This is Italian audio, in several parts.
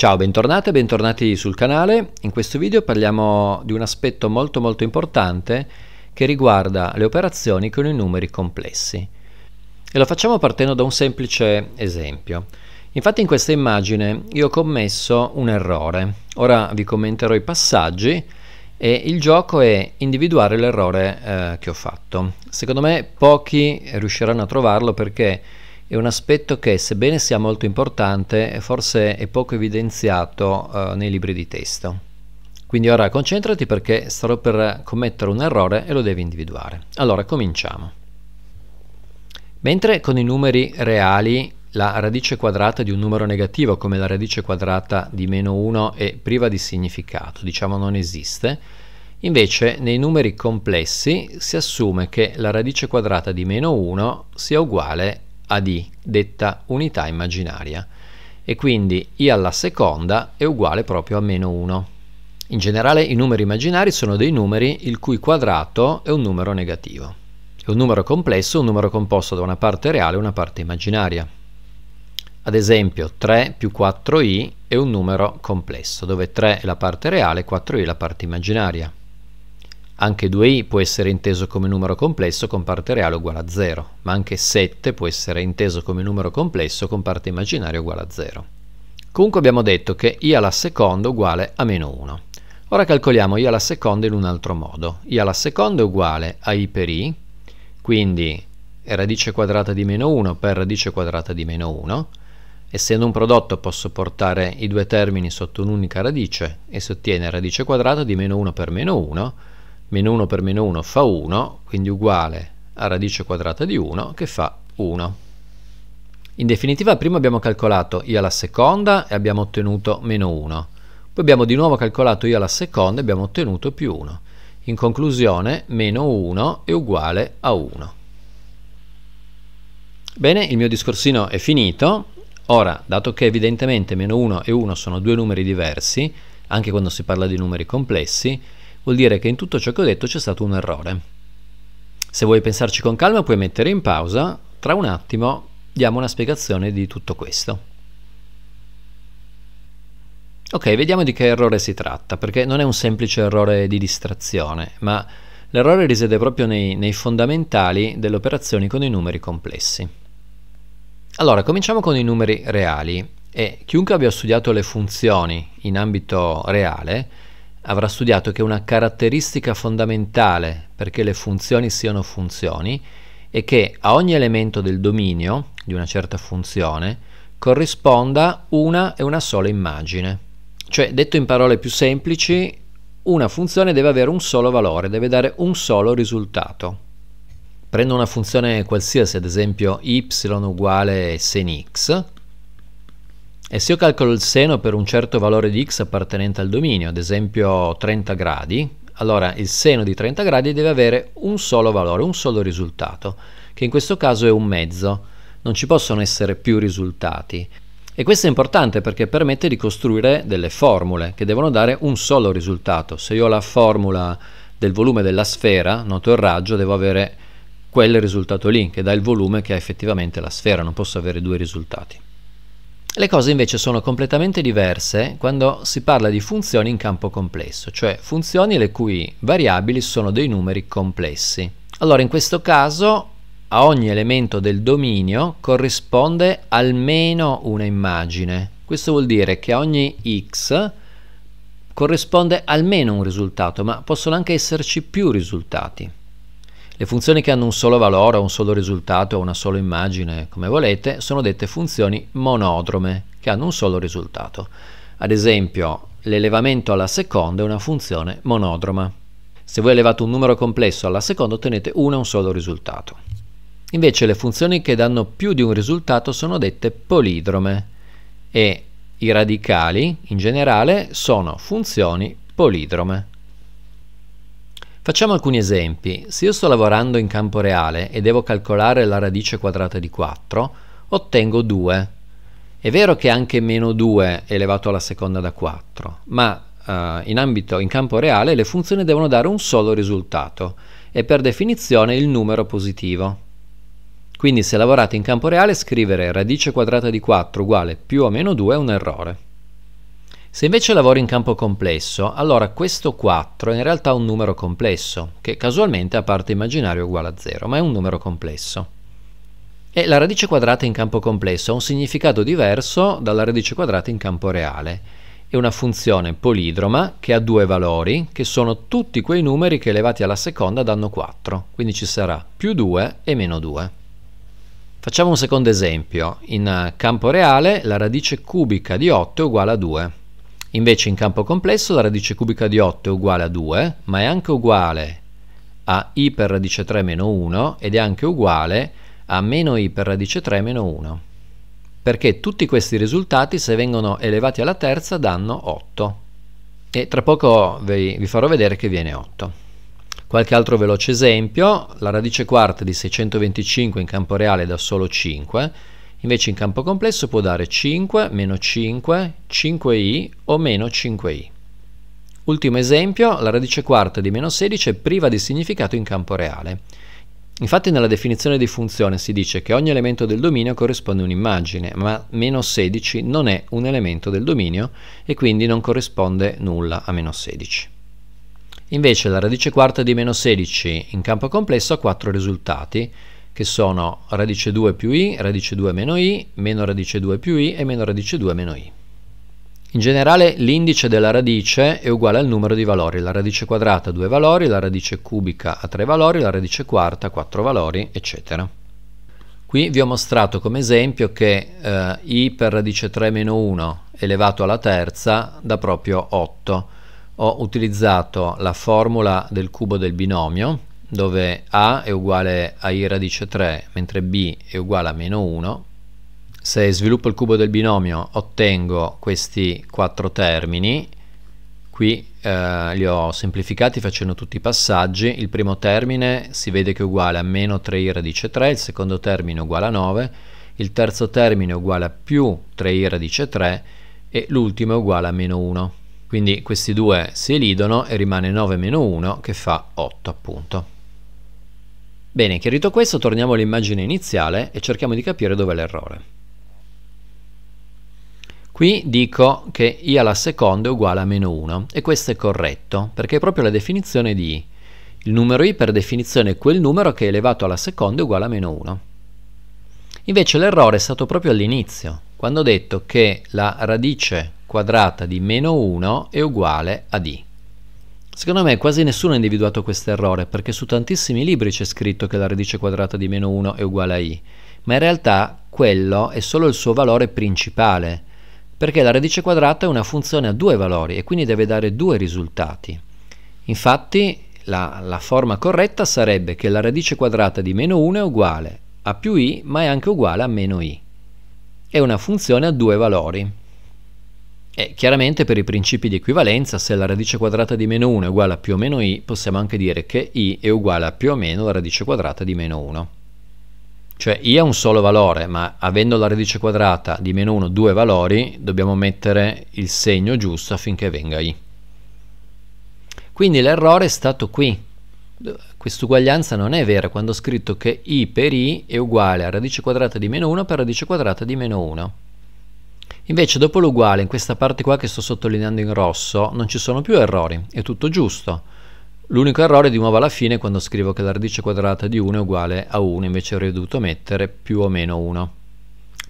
Ciao, bentornate bentornati sul canale. In questo video parliamo di un aspetto molto molto importante che riguarda le operazioni con i numeri complessi. E lo facciamo partendo da un semplice esempio. Infatti in questa immagine io ho commesso un errore. Ora vi commenterò i passaggi e il gioco è individuare l'errore eh, che ho fatto. Secondo me pochi riusciranno a trovarlo perché è un aspetto che, sebbene sia molto importante, forse è poco evidenziato eh, nei libri di testo. Quindi ora concentrati perché starò per commettere un errore e lo devi individuare. Allora, cominciamo. Mentre con i numeri reali la radice quadrata di un numero negativo come la radice quadrata di meno 1 è priva di significato, diciamo non esiste, invece nei numeri complessi si assume che la radice quadrata di meno 1 sia uguale a AD, detta unità immaginaria, e quindi I alla seconda è uguale proprio a meno 1. In generale i numeri immaginari sono dei numeri il cui quadrato è un numero negativo. È un numero complesso è un numero composto da una parte reale e una parte immaginaria. Ad esempio 3 più 4i è un numero complesso, dove 3 è la parte reale e 4i è la parte immaginaria. Anche 2i può essere inteso come numero complesso con parte reale uguale a 0, ma anche 7 può essere inteso come numero complesso con parte immaginaria uguale a 0. Comunque abbiamo detto che i alla seconda uguale a meno 1. Ora calcoliamo i alla seconda in un altro modo. i alla seconda è uguale a i per i, quindi è radice quadrata di meno 1 per radice quadrata di meno 1. Essendo un prodotto posso portare i due termini sotto un'unica radice e si ottiene radice quadrata di meno 1 per meno 1 meno 1 per meno 1 fa 1, quindi uguale a radice quadrata di 1 che fa 1. In definitiva prima abbiamo calcolato i alla seconda e abbiamo ottenuto meno 1, poi abbiamo di nuovo calcolato i alla seconda e abbiamo ottenuto più 1. In conclusione meno 1 è uguale a 1. Bene, il mio discorsino è finito. Ora, dato che evidentemente meno 1 e 1 sono due numeri diversi, anche quando si parla di numeri complessi, vuol dire che in tutto ciò che ho detto c'è stato un errore. Se vuoi pensarci con calma puoi mettere in pausa, tra un attimo diamo una spiegazione di tutto questo. Ok, vediamo di che errore si tratta, perché non è un semplice errore di distrazione, ma l'errore risiede proprio nei, nei fondamentali delle operazioni con i numeri complessi. Allora, cominciamo con i numeri reali e chiunque abbia studiato le funzioni in ambito reale avrà studiato che una caratteristica fondamentale perché le funzioni siano funzioni è che a ogni elemento del dominio di una certa funzione corrisponda una e una sola immagine. Cioè, detto in parole più semplici, una funzione deve avere un solo valore, deve dare un solo risultato. Prendo una funzione qualsiasi, ad esempio y uguale sin x, e se io calcolo il seno per un certo valore di x appartenente al dominio, ad esempio 30 gradi, allora il seno di 30 gradi deve avere un solo valore, un solo risultato, che in questo caso è un mezzo, non ci possono essere più risultati. E questo è importante perché permette di costruire delle formule che devono dare un solo risultato. Se io ho la formula del volume della sfera, noto il raggio, devo avere quel risultato lì, che dà il volume che ha effettivamente la sfera, non posso avere due risultati. Le cose invece sono completamente diverse quando si parla di funzioni in campo complesso, cioè funzioni le cui variabili sono dei numeri complessi. Allora in questo caso a ogni elemento del dominio corrisponde almeno una immagine. Questo vuol dire che a ogni x corrisponde almeno un risultato, ma possono anche esserci più risultati. Le funzioni che hanno un solo valore, un solo risultato, una sola immagine, come volete, sono dette funzioni monodrome, che hanno un solo risultato. Ad esempio, l'elevamento alla seconda è una funzione monodroma. Se voi elevate un numero complesso alla seconda ottenete una un solo risultato. Invece le funzioni che danno più di un risultato sono dette polidrome e i radicali in generale sono funzioni polidrome. Facciamo alcuni esempi. Se io sto lavorando in campo reale e devo calcolare la radice quadrata di 4, ottengo 2. È vero che anche meno 2 elevato alla seconda da 4, ma eh, in ambito in campo reale le funzioni devono dare un solo risultato e per definizione il numero positivo. Quindi se lavorate in campo reale scrivere radice quadrata di 4 uguale più o meno 2 è un errore. Se invece lavori in campo complesso, allora questo 4 è in realtà un numero complesso, che casualmente a parte immaginario è uguale a 0, ma è un numero complesso. E la radice quadrata in campo complesso ha un significato diverso dalla radice quadrata in campo reale. È una funzione polidroma che ha due valori, che sono tutti quei numeri che elevati alla seconda danno 4, quindi ci sarà più 2 e meno 2. Facciamo un secondo esempio. In eh, campo reale la radice cubica di 8 è uguale a 2 Invece in campo complesso la radice cubica di 8 è uguale a 2, ma è anche uguale a i per radice 3 meno 1 ed è anche uguale a meno i per radice 3 meno 1. Perché tutti questi risultati, se vengono elevati alla terza, danno 8. E tra poco vi, vi farò vedere che viene 8. Qualche altro veloce esempio, la radice quarta di 625 in campo reale da solo 5 Invece in campo complesso può dare 5, meno 5, 5i o meno 5i. Ultimo esempio, la radice quarta di meno 16 è priva di significato in campo reale. Infatti nella definizione di funzione si dice che ogni elemento del dominio corrisponde a un'immagine, ma meno 16 non è un elemento del dominio e quindi non corrisponde nulla a meno 16. Invece la radice quarta di meno 16 in campo complesso ha 4 risultati, che sono radice 2 più i, radice 2 meno i, meno radice 2 più i e meno radice 2 meno i. In generale l'indice della radice è uguale al numero di valori, la radice quadrata ha due valori, la radice cubica ha tre valori, la radice quarta ha quattro valori, eccetera. Qui vi ho mostrato come esempio che eh, i per radice 3 meno 1 elevato alla terza dà proprio 8. Ho utilizzato la formula del cubo del binomio, dove a è uguale a i radice 3 mentre b è uguale a meno 1 se sviluppo il cubo del binomio ottengo questi quattro termini qui eh, li ho semplificati facendo tutti i passaggi il primo termine si vede che è uguale a meno 3i radice 3 il secondo termine è uguale a 9 il terzo termine è uguale a più 3i radice 3 e l'ultimo è uguale a meno 1 quindi questi due si elidono e rimane 9 meno 1 che fa 8 appunto Bene, chiarito questo, torniamo all'immagine iniziale e cerchiamo di capire dov'è l'errore. Qui dico che i alla seconda è uguale a meno 1 e questo è corretto perché è proprio la definizione di i. Il numero i per definizione è quel numero che è elevato alla seconda è uguale a meno 1. Invece l'errore è stato proprio all'inizio, quando ho detto che la radice quadrata di meno 1 è uguale a i. Secondo me quasi nessuno ha individuato questo errore, perché su tantissimi libri c'è scritto che la radice quadrata di meno 1 è uguale a i, ma in realtà quello è solo il suo valore principale, perché la radice quadrata è una funzione a due valori e quindi deve dare due risultati. Infatti la, la forma corretta sarebbe che la radice quadrata di meno 1 è uguale a più i, ma è anche uguale a meno i. È una funzione a due valori, e eh, chiaramente per i principi di equivalenza, se la radice quadrata di meno 1 è uguale a più o meno i, possiamo anche dire che i è uguale a più o meno la radice quadrata di meno 1. Cioè i ha un solo valore, ma avendo la radice quadrata di meno 1 due valori, dobbiamo mettere il segno giusto affinché venga i. Quindi l'errore è stato qui. Quest'uguaglianza non è vera quando ho scritto che i per i è uguale a radice quadrata di meno 1 per radice quadrata di meno 1. Invece dopo l'uguale, in questa parte qua che sto sottolineando in rosso, non ci sono più errori, è tutto giusto. L'unico errore è di nuovo alla fine quando scrivo che la radice quadrata di 1 è uguale a 1, invece avrei dovuto mettere più o meno 1.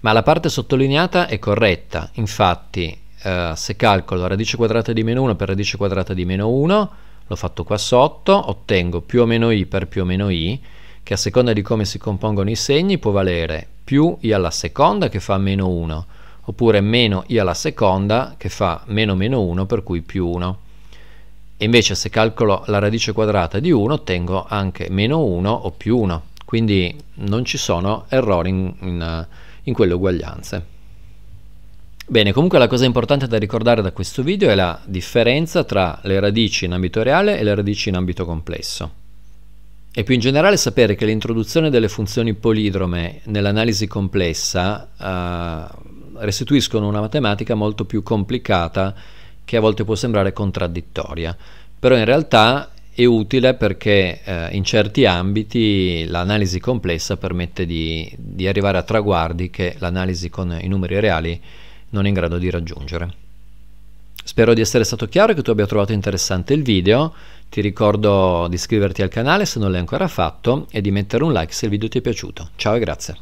Ma la parte sottolineata è corretta, infatti eh, se calcolo radice quadrata di meno 1 per radice quadrata di meno 1, l'ho fatto qua sotto, ottengo più o meno i per più o meno i, che a seconda di come si compongono i segni può valere più i alla seconda che fa meno 1, oppure meno i alla seconda che fa meno meno 1 per cui più 1. E invece se calcolo la radice quadrata di 1 ottengo anche meno 1 o più 1, quindi non ci sono errori in, in, eh, in quelle uguaglianze. Bene, comunque la cosa importante da ricordare da questo video è la differenza tra le radici in ambito reale e le radici in ambito complesso. E più in generale sapere che l'introduzione delle funzioni polidrome nell'analisi complessa eh, restituiscono una matematica molto più complicata che a volte può sembrare contraddittoria, però in realtà è utile perché eh, in certi ambiti l'analisi complessa permette di, di arrivare a traguardi che l'analisi con i numeri reali non è in grado di raggiungere. Spero di essere stato chiaro e che tu abbia trovato interessante il video. Ti ricordo di iscriverti al canale se non l'hai ancora fatto e di mettere un like se il video ti è piaciuto. Ciao e grazie.